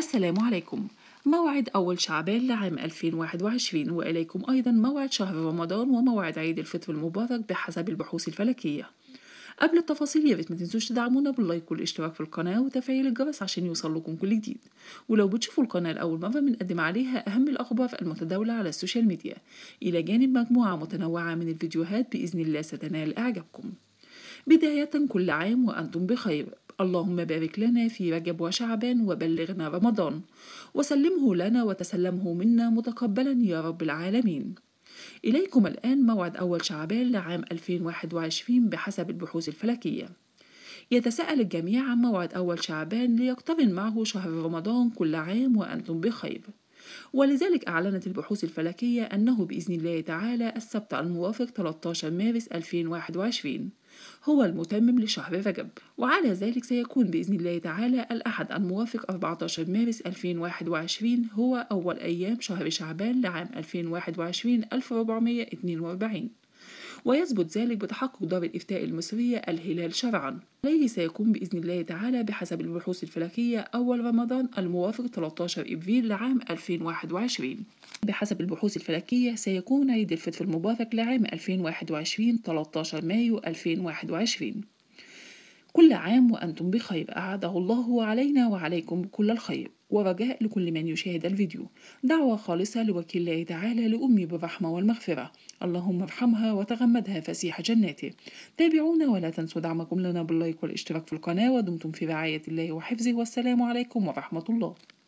السلام عليكم موعد أول شعبان لعام 2021 وإليكم أيضا موعد شهر رمضان وموعد عيد الفطر المبارك بحسب البحوث الفلكية قبل التفاصيل يا ريت ما تنسوش تدعمونا باللايك والاشتراك في القناة وتفعيل الجرس عشان يوصلكم كل جديد ولو بتشوفوا القناة لأول مرة بنقدم عليها أهم الأخبار المتداولة على السوشيال ميديا إلى جانب مجموعة متنوعة من الفيديوهات بإذن الله ستنال إعجابكم بداية كل عام وأنتم بخير اللهم بارك لنا في رجب وشعبان وبلغنا رمضان وسلمه لنا وتسلمه منا متقبلا يا رب العالمين إليكم الآن موعد أول شعبان لعام 2021 بحسب البحوث الفلكية يتساءل الجميع عن موعد أول شعبان ليقترن معه شهر رمضان كل عام وأنتم بخير ولذلك أعلنت البحوث الفلكية أنه بإذن الله تعالى السبت الموافق 13 مارس 2021 هو المتمم لشهر رجب وعلى ذلك سيكون بإذن الله تعالى الأحد الموافق 14 مارس 2021 هو أول أيام شهر شعبان لعام 2021 1442 ويثبت ذلك بتحقق دار الإفتاء المصرية الهلال شرعا الذي سيكون بإذن الله تعالى بحسب البحوث الفلكية أول رمضان الموافق 13 إبريل لعام 2021 بحسب البحوث الفلكية سيكون عيد الفطر المبارك لعام 2021 13 مايو 2021 كل عام وأنتم بخير أعاده الله علينا وعليكم بكل الخير ورجاء لكل من يشاهد الفيديو دعوة خالصة لوكيل الله تعالى لأمي بالرحمة والمغفرة اللهم ارحمها وتغمدها فسيح جناته تابعونا ولا تنسوا دعمكم لنا باللايك والاشتراك في القناة ودمتم في رعاية الله وحفظه والسلام عليكم ورحمة الله